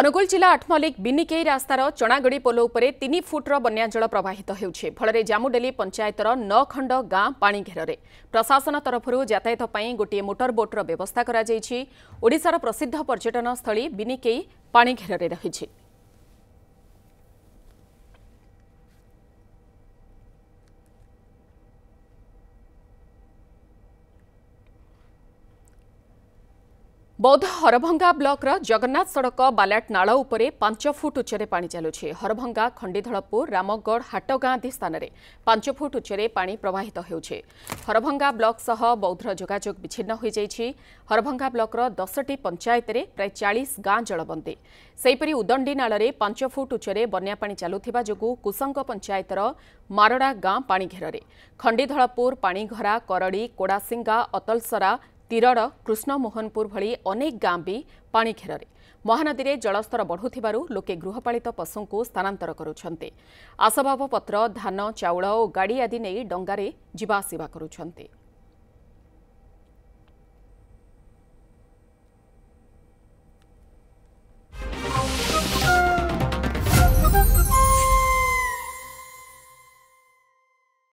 ଅନୁଗୁଳ ଜିଲ୍ଲା ଆଠମଲ୍ଲିକ ବିନିକେଇ ରାସ୍ତାର ଚଣାଗଡ଼ି ପୋଲ ଉପରେ ତିନି ଫୁଟ୍ର ବନ୍ୟା ଜଳ ପ୍ରବାହିତ ହେଉଛି ଫଳରେ ଜାମୁଡେଲି ପଞ୍ଚାୟତର ନଅ ଖଣ୍ଡ ଗାଁ ପାଣି ଘେରରେ ପ୍ରଶାସନ ତରଫରୁ ଯାତାୟାତ ପାଇଁ ଗୋଟିଏ ମୋଟର ବୋଟ୍ର ବ୍ୟବସ୍ଥା କରାଯାଇଛି ଓଡ଼ିଶାର ପ୍ରସିଦ୍ଧ ପର୍ଯ୍ୟଟନସ୍ଥଳୀ ବିନିକେଇ ପାଣି ଘେରରେ ରହିଛି ବୌଦ୍ଧ ହରଭଙ୍ଗା ବ୍ଲକର ଜଗନ୍ନାଥ ସଡ଼କ ବାଲାଟ ନାଳ ଉପରେ ପାଞ୍ଚ ଫୁଟ ଉଚ୍ଚରେ ପାଣି ଚାଲୁଛି ହରଭଙ୍ଗା ଖଣ୍ଡିଧଳପୁର ରାମଗଡ଼ ହାଟଗାଁ ଆଦି ସ୍ଥାନରେ ପାଞ୍ଚ ଫୁଟ ଉଚ୍ଚରେ ପାଣି ପ୍ରବାହିତ ହେଉଛି ହରଭଙ୍ଗା ବ୍ଲକ ସହ ବୌଦ୍ଧର ଯୋଗାଯୋଗ ବିଚ୍ଛିନ୍ନ ହୋଇଯାଇଛି ହରଭଙ୍ଗା ବ୍ଲକର ଦଶଟି ପଞ୍ଚାୟତରେ ପ୍ରାୟ ଚାଳିଶ ଗାଁ ଜଳବନ୍ଦୀ ସେହିପରି ଉଦଣ୍ଡି ନାଳରେ ପାଞ୍ଚ ଫୁଟ ଉଚ୍ଚରେ ବନ୍ୟାପାଣି ଚାଲୁଥିବା ଯୋଗୁଁ କୁସଙ୍ଗ ପଞ୍ଚାୟତର ମାରଡ଼ା ଗାଁ ପାଣିଘେରରେ ଖଣ୍ଡିଧଳପୁର ପାଣିଘରା କରଡ଼ି କୋଡ଼ାସିଙ୍ଗା ଅତଲସରା ତିରଡ଼ କୃଷ୍ଣମୋହନପୁର ଭଳି ଅନେକ ଗାଁ ବି ପାଣି ଘେରରେ ମହାନଦୀରେ ଜଳସ୍ତର ବଢ଼ୁଥିବାରୁ ଲୋକେ ଗୃହପାଳିତ ପଶୁଙ୍କୁ ସ୍ଥାନାନ୍ତର କରୁଛନ୍ତି ଆସବାବପତ୍ର ଧାନ ଚାଉଳ ଓ ଗାଡ଼ି ଆଦି ନେଇ ଡଙ୍ଗାରେ ଯିବା ଆସିବା କରୁଛନ୍ତି